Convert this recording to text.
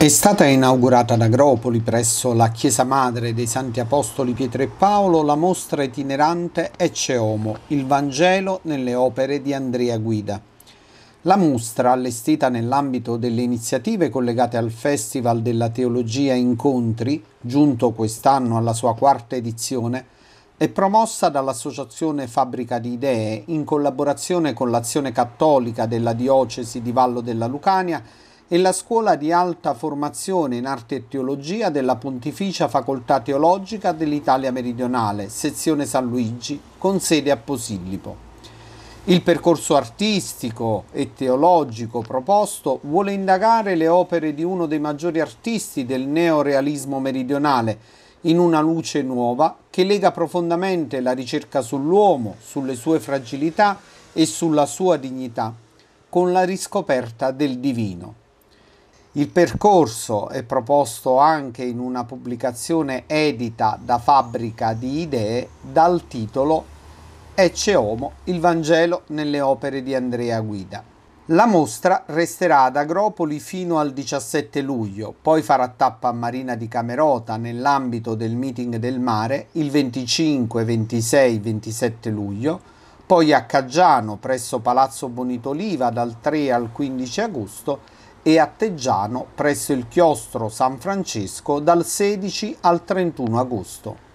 È stata inaugurata ad Agropoli, presso la Chiesa Madre dei Santi Apostoli Pietro e Paolo, la mostra itinerante Ecce Homo, il Vangelo nelle opere di Andrea Guida. La mostra, allestita nell'ambito delle iniziative collegate al Festival della Teologia Incontri, giunto quest'anno alla sua quarta edizione, è promossa dall'Associazione Fabbrica di Idee in collaborazione con l'Azione Cattolica della Diocesi di Vallo della Lucania e la Scuola di Alta Formazione in Arte e Teologia della Pontificia Facoltà Teologica dell'Italia Meridionale, sezione San Luigi, con sede a Posillipo. Il percorso artistico e teologico proposto vuole indagare le opere di uno dei maggiori artisti del neorealismo meridionale in una luce nuova che lega profondamente la ricerca sull'uomo, sulle sue fragilità e sulla sua dignità, con la riscoperta del divino. Il percorso è proposto anche in una pubblicazione edita da Fabbrica di Idee dal titolo Ecce Homo, il Vangelo nelle opere di Andrea Guida. La mostra resterà ad Agropoli fino al 17 luglio, poi farà tappa a Marina di Camerota nell'ambito del meeting del mare il 25, 26, 27 luglio, poi a Caggiano presso Palazzo Bonitoliva dal 3 al 15 agosto e Atteggiano presso il chiostro San Francesco dal 16 al 31 agosto.